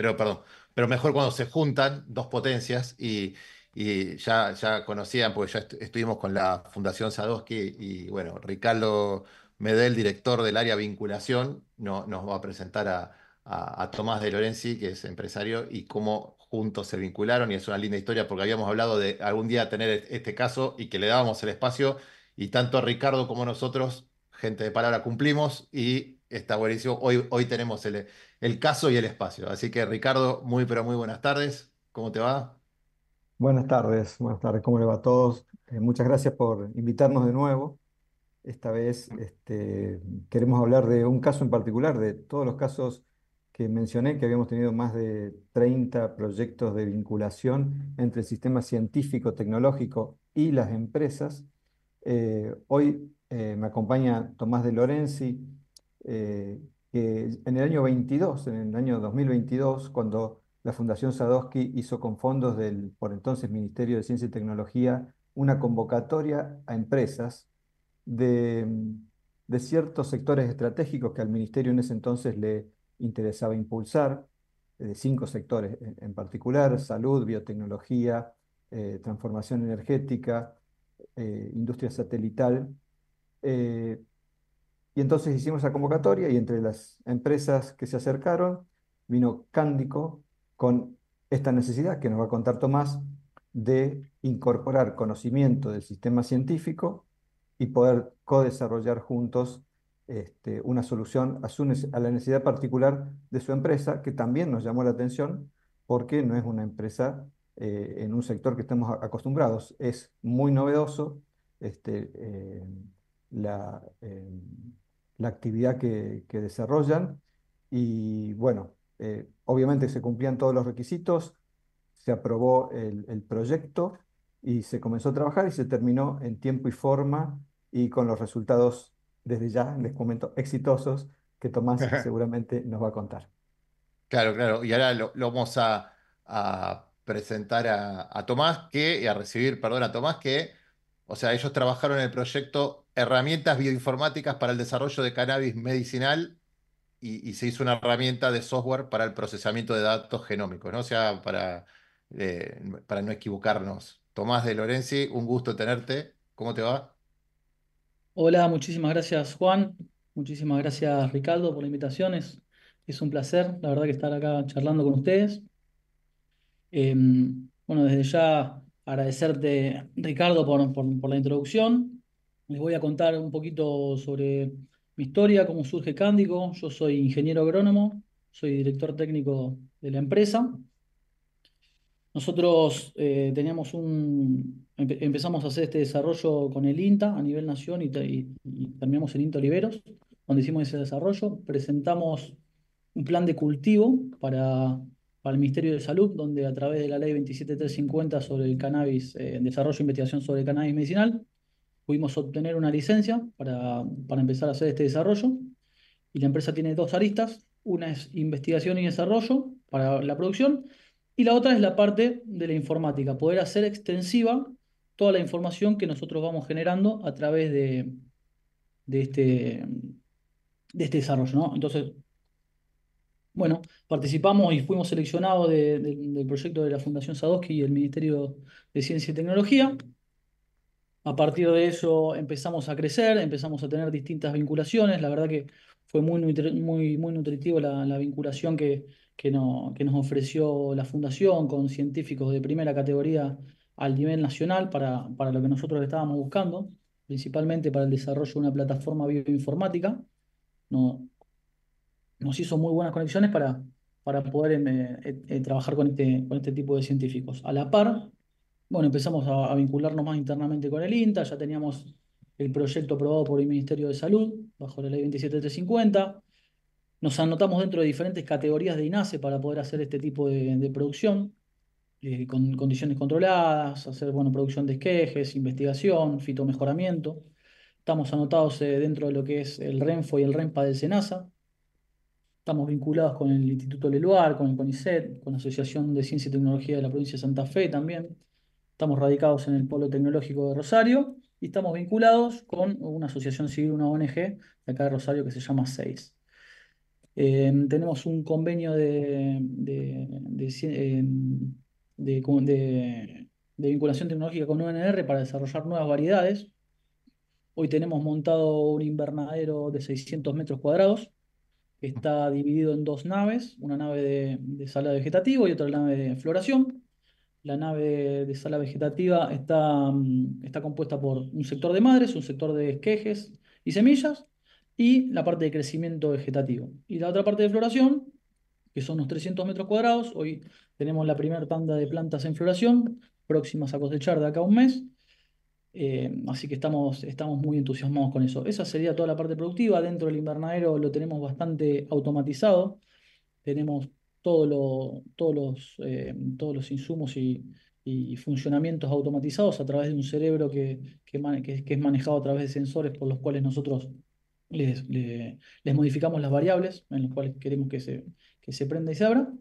pero perdón, pero mejor cuando se juntan dos potencias y, ya, ya conocían, porque ya estuvimos con la Fundación Sadowski y bueno, Ricardo Medel, director del área vinculación, no, nos va a presentar a, a, a, Tomás de Lorenzi, que es empresario, y cómo juntos se vincularon. Y es una linda historia porque habíamos hablado de algún día tener e-, este caso y que le dábamos el espacio. Y tanto Ricardo como nosotros, gente de palabra, cumplimos y está buenísimo. Hoy, hoy tenemos el, caso y el espacio. Así que Ricardo, muy pero muy buenas tardes. ¿Cómo te va? Buenas tardes, buenas tardes. ¿Cómo le va a todos? Eh, muchas gracias por invitarnos de nuevo. Esta vez este, queremos hablar de un caso en particular, de todos los casos que mencioné, que habíamos tenido más de 30 proyectos de vinculación entre el sistema científico, tecnológico y las empresas. Eh, hoy eh, me acompaña Tomás de Lorenzi, eh, que en el año 22, en el año 2022, cuando la Fundación Sadowski hizo con fondos del por entonces Ministerio de Ciencia y Tecnología una convocatoria a empresas de, mm, ciertos sectores estratégicos que al Ministerio en ese entonces le interesaba impulsar, eh, de cinco sectores en particular, salud, biotecnología, eh, transformación energética, industria satelital, y entonces hicimos la convocatoria y entre las empresas que se acercaron vino Cándico con esta necesidad que nos va a contar Tomás de incorporar conocimiento del sistema científico y poder co-desarrollar juntos este, una solución a, la necesidad particular de su empresa, que también nos llamó la atención porque no es una empresa eh, en un sector que estamos acostumbrados, es muy novedoso. Este, eh, la, eh, la actividad que, desarrollan. Y bueno, eh, obviamente se cumplían todos los requisitos, se aprobó el, proyecto y se comenzó a trabajar y se terminó en tiempo y forma y con los resultados desde ya, les comento, exitosos que Tomás seguramente nos va a contar. Claro, claro. Y ahora lo, vamos a, presentar a, a, Tomás, que, a recibir, perdón, a Tomás, que o sea, ellos trabajaron en el proyecto Herramientas Bioinformáticas para el Desarrollo de Cannabis Medicinal y, se hizo una herramienta de software para el procesamiento de datos genómicos, ¿no? O sea, para, eh, para no equivocarnos. Tomás de Lorenzi, un gusto tenerte. ¿Cómo te va? Hola, muchísimas gracias Juan, muchísimas gracias Ricardo por la invitación, es, un placer, la verdad que estar acá charlando con ustedes. Em, bueno, desde ya agradecerte, Ricardo, por, la introducción. Les voy a contar un poquito sobre mi historia, cómo surge Cándigo. Yo soy ingeniero agrónomo, soy director técnico de la empresa. Nosotros eh, teníamos un, empezamos a hacer este desarrollo con el INTA a nivel nación y, y, y terminamos en INTA Oliveros, donde hicimos ese desarrollo. Presentamos un plan de cultivo para para el Ministerio de Salud, donde a través de la ley 27350 sobre el cannabis, eh, en desarrollo e investigación sobre el cannabis medicinal, pudimos obtener una licencia para, para empezar a hacer este desarrollo. Y la empresa tiene dos aristas, una es investigación y desarrollo para la producción, y la otra es la parte de la informática, poder hacer extensiva toda la información que nosotros vamos generando a través de, de, este, de este desarrollo. ¿no? Entonces, bueno, participamos y fuimos seleccionados del proyecto de la Fundación Sadowski y el Ministerio de Ciencia y Tecnología. A partir de eso empezamos a crecer, empezamos a tener distintas vinculaciones. La verdad que fue muy, muy, muy nutritivo la, vinculación que, que, que nos ofreció la Fundación con científicos de primera categoría al nivel nacional para, para lo que nosotros estábamos buscando, principalmente para el desarrollo de una plataforma bioinformática. No, nos hizo muy buenas conexiones para, para poder em, eh, eh, trabajar con este, con este tipo de científicos. A la par, bueno, empezamos a, vincularnos más internamente con el INTA, ya teníamos el proyecto aprobado por el Ministerio de Salud bajo la ley 27350. Nos anotamos dentro de diferentes categorías de INASE para poder hacer este tipo de, producción, eh, con condiciones controladas, hacer bueno, producción de esquejes, investigación, fitomejoramiento. Estamos anotados dentro de lo que es el RENFO y el RENPA del SENASA. Estamos vinculados con el Instituto Leluar, con el CONICET, con la Asociación de Ciencia y Tecnología de la provincia de Santa Fe también. Estamos radicados en el Polo Tecnológico de Rosario y estamos vinculados con una asociación civil, una ONG de acá de Rosario que se llama SEIS. Em, tenemos un convenio de, em, vinculación tecnológica con UNR para desarrollar nuevas variedades. Hoy tenemos montado un invernadero de 600 metros cuadrados Está dividido en dos naves, una nave de, sala vegetativa y otra nave de floración. La nave de sala vegetativa está, mm, está compuesta por un sector de madres, un sector de esquejes y semillas, y la parte de crecimiento vegetativo. Y la otra parte de floración, que son unos 300 metros cuadrados, hoy tenemos la primera tanda de plantas en floración, próximas a cosechar de acá un mes, eh, así que estamos, estamos muy entusiasmados con eso. Esa sería toda la parte productiva. Dentro del invernadero lo tenemos bastante automatizado. Tenemos todos, los, eh, todos los insumos y, funcionamientos automatizados a través de un cerebro que, que, es manejado a través de sensores por los cuales nosotros les, les, modificamos las variables en las cuales queremos que se, que se prenda y se abra.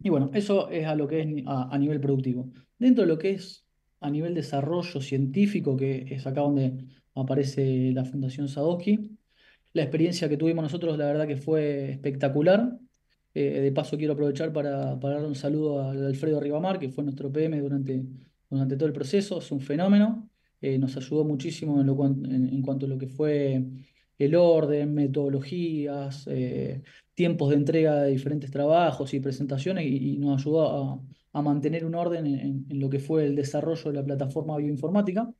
Y bueno, eso es a lo que es a nivel productivo. Dentro de lo que es a nivel desarrollo científico, que es acá donde aparece la Fundación Sadowski. La experiencia que tuvimos nosotros, la verdad que fue espectacular. Eh, de paso, quiero aprovechar para, dar un saludo a Alfredo Ribamar, que fue nuestro PM durante, durante todo el proceso. Es un fenómeno. Eh, nos ayudó muchísimo en, lo, en, cuanto a lo que fue el orden, metodologías, eh, tiempos de entrega de diferentes trabajos y presentaciones, y nos ayudó a, a mantener un orden en, lo que fue el desarrollo de la plataforma bioinformática.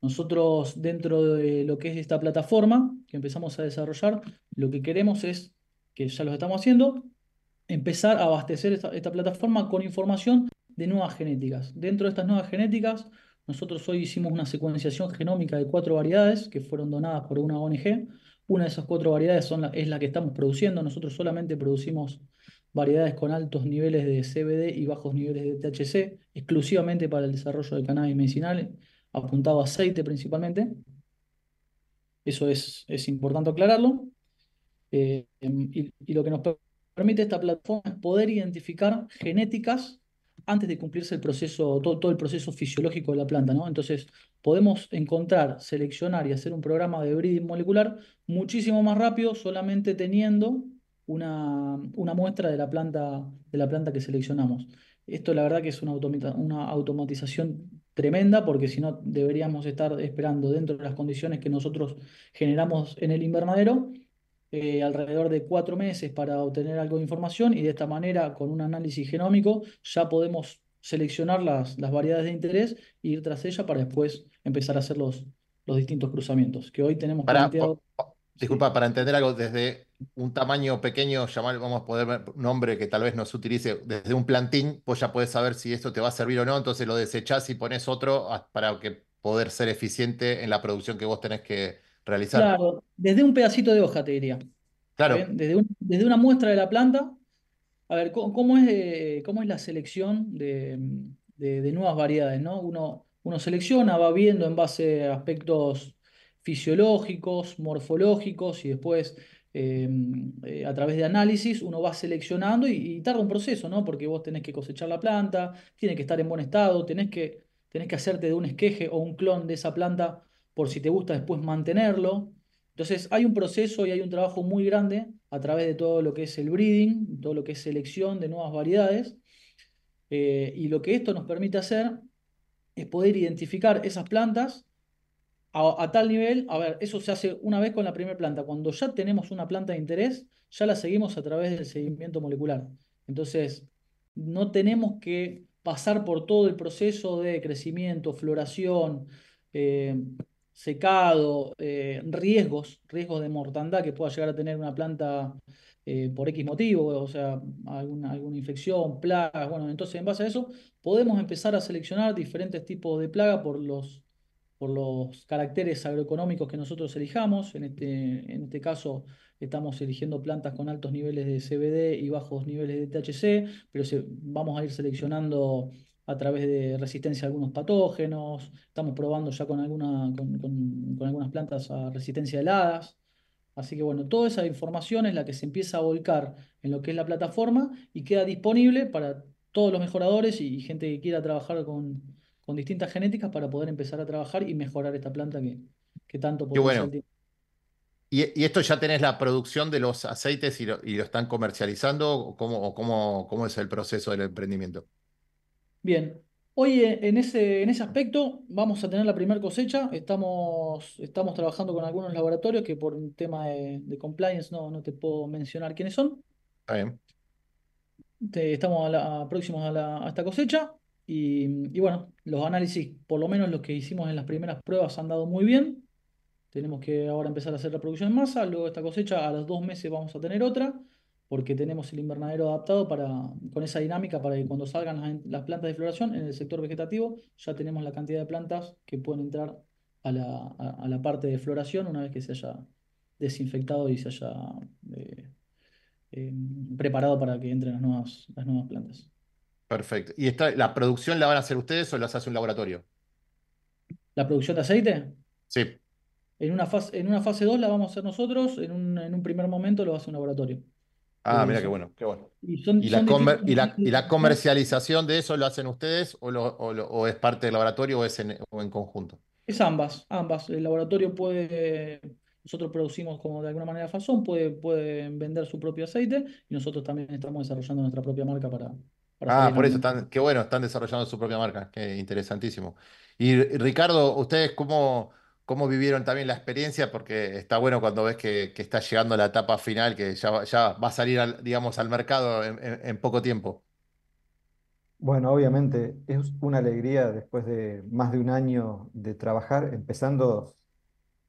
Nosotros dentro de lo que es esta plataforma que empezamos a desarrollar, lo que queremos es, que ya lo estamos haciendo, empezar a abastecer esta, plataforma con información de nuevas genéticas. Dentro de estas nuevas genéticas, nosotros hoy hicimos una secuenciación genómica de cuatro variedades que fueron donadas por una ONG. Una de esas cuatro variedades es la que estamos produciendo. Nosotros solamente producimos variedades con altos niveles de CBD y bajos niveles de THC, exclusivamente para el desarrollo de cannabis medicinal, apuntado a aceite principalmente. Eso es, es importante aclararlo. Eh, em, y, lo que nos permite esta plataforma es poder identificar genéticas antes de cumplirse el proceso, todo, el proceso fisiológico de la planta, ¿no? Entonces, podemos encontrar, seleccionar y hacer un programa de breeding molecular muchísimo más rápido solamente teniendo una, una muestra de la, planta, de la planta que seleccionamos. Esto la verdad que es una, automatización tremenda porque si no deberíamos estar esperando dentro de las condiciones que nosotros generamos en el invernadero eh, alrededor de cuatro meses para obtener algo de información y de esta manera con un análisis genómico ya podemos seleccionar las, las variedades de interés e ir tras ella para después empezar a hacer los, los distintos cruzamientos que hoy tenemos disculpa, para entender algo, desde un tamaño pequeño, llamar, vamos a poder nombre que tal vez no se utilice, desde un plantín, pues ya puedes saber si esto te va a servir o no, entonces lo desechás y pones otro para que poder ser eficiente en la producción que vos tenés que realizar. Claro, desde un pedacito de hoja te diría. Claro. Desde, una muestra de la planta. A ver, ¿cómo, es, cómo es la selección de, nuevas variedades? ¿no? Uno, uno selecciona, va viendo en base a aspectos fisiológicos, morfológicos y después em, eh, a través de análisis uno va seleccionando y, tarda un proceso, ¿no? Porque vos tenés que cosechar la planta, tiene que estar en buen estado, tenés que, tenés que hacerte de un esqueje o un clon de esa planta por si te gusta después mantenerlo. Entonces hay un proceso y hay un trabajo muy grande a través de todo lo que es el breeding, todo lo que es selección de nuevas variedades. Eh, y lo que esto nos permite hacer es poder identificar esas plantas a, tal nivel, a ver, eso se hace una vez con la primera planta. Cuando ya tenemos una planta de interés, ya la seguimos a través del seguimiento molecular. Entonces, no tenemos que pasar por todo el proceso de crecimiento, floración, eh, secado, eh, riesgos, riesgos de mortandad que pueda llegar a tener una planta eh, por X motivo, o sea, alguna, alguna infección, plagas. Bueno, entonces en base a eso podemos empezar a seleccionar diferentes tipos de plaga por los por los caracteres agroeconómicos que nosotros elijamos. En este, en este caso estamos eligiendo plantas con altos niveles de CBD y bajos niveles de THC, pero se, vamos a ir seleccionando a través de resistencia a algunos patógenos, estamos probando ya con, alguna, con, algunas plantas a resistencia a heladas. Así que bueno, toda esa información es la que se empieza a volcar en lo que es la plataforma y queda disponible para todos los mejoradores y gente que quiera trabajar con, con distintas genéticas para poder empezar a trabajar y mejorar esta planta que, tanto podemos bueno. ¿Y, esto ya tenés la producción de los aceites y lo, están comercializando? ¿Cómo, cómo, cómo es el proceso del emprendimiento? Bien, Hoy eh, en ese, en ese aspecto vamos a tener la primera cosecha. Estamos, estamos trabajando con algunos laboratorios que por un tema de, compliance no, no te puedo mencionar quiénes son. estamos próximos a esta cosecha. Y, bueno, los análisis, por lo menos los que hicimos en las primeras pruebas, han dado muy bien. Tenemos que ahora empezar a hacer la producción en masa. Luego esta cosecha, a los dos meses vamos a tener otra, porque tenemos el invernadero adaptado para, con esa dinámica para que cuando salgan las, plantas de floración en el sector vegetativo, ya tenemos la cantidad de plantas que pueden entrar a la, parte de floración una vez que se haya desinfectado y se haya eh, eh, preparado para que entren las nuevas plantas. Perfecto. ¿Y esta, la producción la van a hacer ustedes o las hace un laboratorio? ¿La producción de aceite? Sí. En una fase, en una fase 2 la vamos a hacer nosotros, en un, en un primer momento lo hace un laboratorio. Ah, eh, mira qué bueno, qué bueno. Y, la, comercialización de eso lo hacen ustedes o, es parte del laboratorio o es en, o en, conjunto? Es ambas, ambas. El laboratorio puede, nosotros producimos como de alguna manera fazón. puede, puede vender su propio aceite y nosotros también estamos desarrollando nuestra propia marca para, Ah, por eso, qué bueno, están desarrollando su propia marca, qué interesantísimo. Y Ricardo, ¿ustedes cómo, cómo vivieron también la experiencia? Porque está bueno cuando ves que, que está llegando la etapa final, que ya, ya va a salir, al, digamos, al mercado en, poco tiempo. Bueno, obviamente es una alegría después de más de un año de trabajar, empezando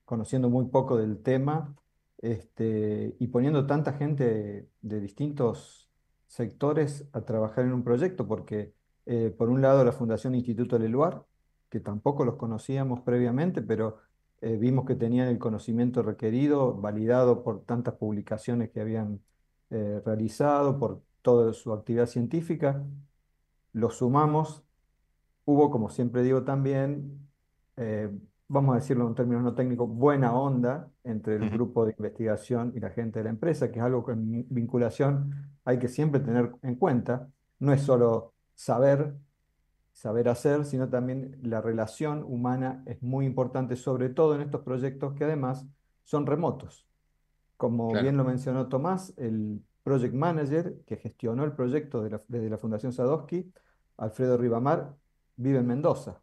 conociendo muy poco del tema este, y poniendo tanta gente de distintos sectores a trabajar en un proyecto, porque eh, por un lado la Fundación Instituto del Luar, que tampoco los conocíamos previamente, pero eh, vimos que tenían el conocimiento requerido, validado por tantas publicaciones que habían eh, realizado, por toda su actividad científica. Lo sumamos, hubo, como siempre digo también, vamos a decirlo en términos no técnicos, buena onda entre el grupo de investigación y la gente de la empresa, que es algo que en vinculación hay que siempre tener en cuenta. No es solo saber, saber hacer, sino también la relación humana es muy importante, sobre todo en estos proyectos que además son remotos. Como bien lo mencionó Tomás, el project manager que gestionó el proyecto desde la Fundación Sadowski, Alfredo Ribamar, vive en Mendoza.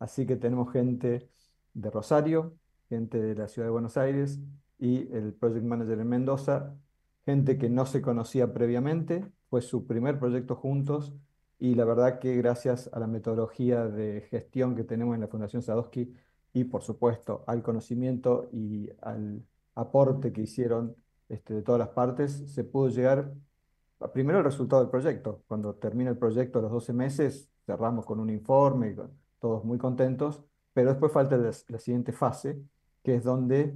Así que tenemos gente de Rosario, gente de la ciudad de Buenos Aires, y el project manager en Mendoza, gente que no se conocía previamente, fue su primer proyecto juntos y la verdad que gracias a la metodología de gestión que tenemos en la Fundación Sadowski y por supuesto al conocimiento y al aporte que hicieron este, de todas las partes, se pudo llegar a, primero al resultado del proyecto. Cuando termina el proyecto a los 12 meses, cerramos con un informe, todos muy contentos, pero después falta la, siguiente fase, que es donde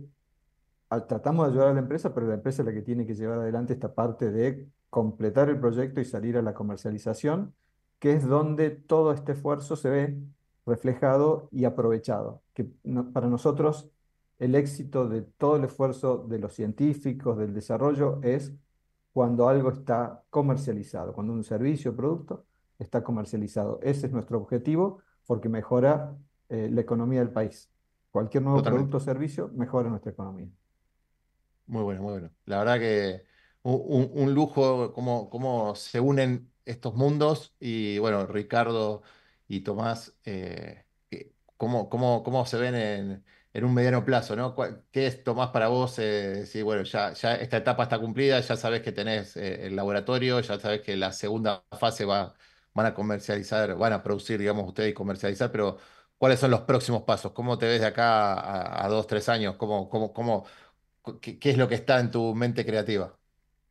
al, ah, tratamos de ayudar a la empresa, pero la empresa es la que tiene que llevar adelante esta parte de completar el proyecto y salir a la comercialización, que es donde todo este esfuerzo se ve reflejado y aprovechado. Que para nosotros el éxito de todo el esfuerzo de los científicos, del desarrollo, es cuando algo está comercializado, cuando un servicio o producto está comercializado. Ese es nuestro objetivo porque mejora eh, la economía del país. Cualquier nuevo producto o servicio mejora nuestra economía. Muy bueno, muy bueno. La verdad que un, lujo cómo, se unen estos mundos y bueno, Ricardo y Tomás, eh, eh, cómo, se ven en, un mediano plazo, ¿no? ¿Qué es, Tomás, para vos? Eh, bueno, ya, esta etapa está cumplida, ya sabes que tenés el laboratorio, ya sabes que la segunda fase va, van a comercializar, van a producir, digamos, ustedes y comercializar, pero ¿Cuáles son los próximos pasos? ¿Cómo te ves de acá a, dos, tres años? ¿Cómo, cómo, qué, es lo que está en tu mente creativa?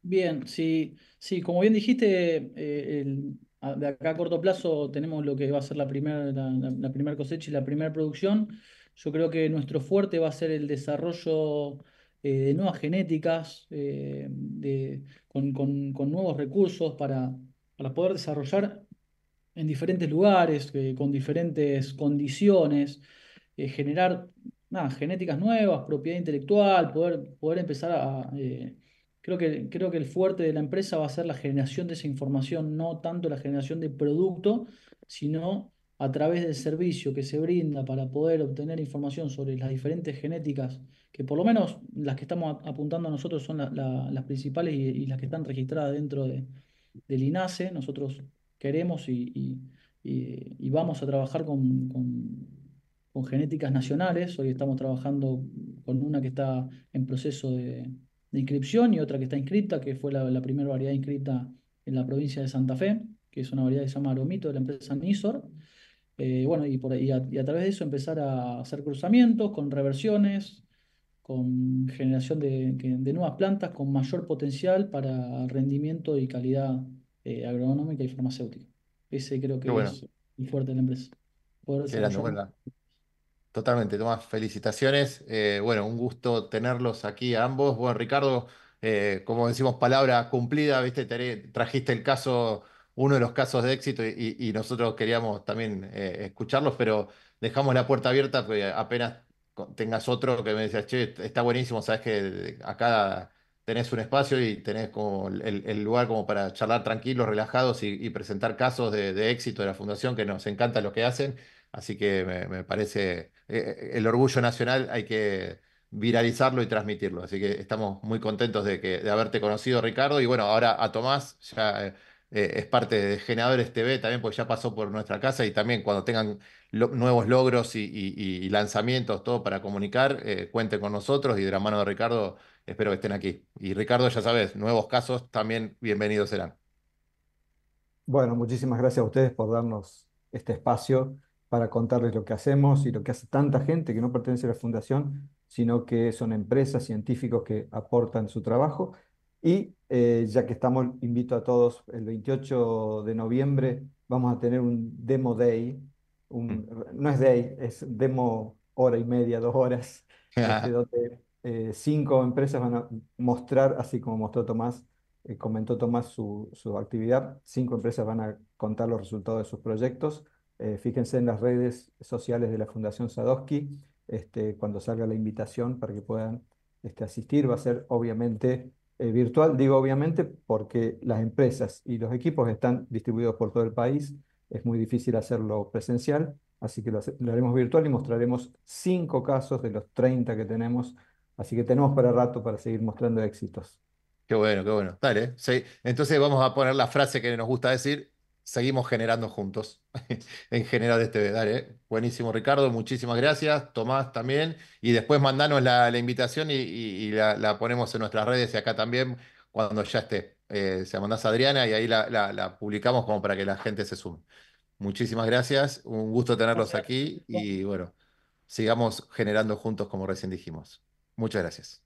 Bien, sí, sí como bien dijiste, eh, de acá a corto plazo tenemos lo que va a ser la primera la, cosecha y la primera producción. Yo creo que nuestro fuerte va a ser el desarrollo eh, de nuevas genéticas, eh, con, nuevos recursos para, para poder desarrollar en diferentes lugares, con diferentes condiciones, eh, generar genéticas nuevas, propiedad intelectual, poder, poder empezar a... Eh, creo, que, creo que el fuerte de la empresa va a ser la generación de esa información, no tanto la generación de producto, sino a través del servicio que se brinda para poder obtener información sobre las diferentes genéticas, que por lo menos las que estamos apuntando a nosotros son las principales y, las que están registradas dentro del INASE. Nosotros queremos y, vamos a trabajar con, genéticas nacionales. Hoy estamos trabajando con una que está en proceso de, inscripción y otra que está inscrita, que fue la, primera variedad inscrita en la provincia de Santa Fe, que es una variedad que se llama Aromito de la empresa Nisor. Eh, bueno, y, a, través de eso empezar a hacer cruzamientos con reversiones, con generación de, de nuevas plantas con mayor potencial para rendimiento y calidad eh, agronómica y farmacéutica. Ese creo que es el fuerte de la empresa. Totalmente, Tomás, felicitaciones. Eh, bueno, un gusto tenerlos aquí a ambos. Bueno, Ricardo, eh, como decimos, palabra cumplida, viste, trajiste el caso, uno de los casos de éxito y, nosotros queríamos también escucharlos, pero dejamos la puerta abierta, porque apenas tengas otro que me decías, che, está buenísimo, sabes que acá tenés un espacio y tenés como el, lugar como para charlar tranquilos, relajados y, presentar casos de, éxito de la fundación que nos encanta lo que hacen. Así que me, parece eh, eh, el orgullo nacional hay que viralizarlo y transmitirlo. Así que estamos muy contentos de, que, de haberte conocido, Ricardo. Y bueno, ahora a Tomás, ya eh, eh, es parte de Generadores TV también, porque ya pasó por nuestra casa y también cuando tengan nuevos logros y, lanzamientos, todo para comunicar, eh, cuenten con nosotros y de la mano de Ricardo, espero que estén aquí. Y Ricardo, ya sabes, nuevos casos también bienvenidos serán. Bueno, muchísimas gracias a ustedes por darnos este espacio para contarles lo que hacemos y lo que hace tanta gente que no pertenece a la fundación, sino que son empresas, científicos que aportan su trabajo y eh, ya que estamos, invito a todos, el 28 de noviembre vamos a tener un demo day, no es day, es demo hora y media, dos horas, este, eh, cinco empresas van a mostrar, así como mostró Tomás, eh, comentó Tomás su, actividad, cinco empresas van a contar los resultados de sus proyectos. fíjense en las redes sociales de la Fundación Sadowski, este, cuando salga la invitación para que puedan este, asistir, va a ser obviamente eh, virtual, digo obviamente porque las empresas y los equipos están distribuidos por todo el país, es muy difícil hacerlo presencial, así que lo, haremos virtual y mostraremos cinco casos de los 30 que tenemos, así que tenemos para rato para seguir mostrando éxitos. Qué bueno, qué bueno. Dale, sí. entonces vamos a poner la frase que nos gusta decir, seguimos generando juntos en General este de este Dale, eh. buenísimo Ricardo, muchísimas gracias, Tomás también, y después mandanos la, invitación y, la, ponemos en nuestras redes y acá también cuando ya esté. Eh, se mandás a Adriana y ahí la, publicamos como para que la gente se sume. Muchísimas gracias, un gusto tenerlos aquí y bueno, sigamos generando juntos como recién dijimos. Muchas gracias.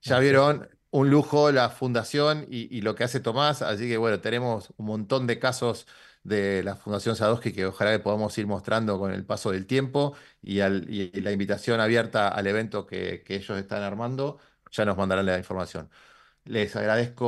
Ya vieron, un lujo la fundación y, lo que hace Tomás, así que bueno, tenemos un montón de casos de la Fundación Sadowski que ojalá que podamos ir mostrando con el paso del tiempo y, la invitación abierta al evento que ellos están armando, ya nos mandarán la información. Les agradezco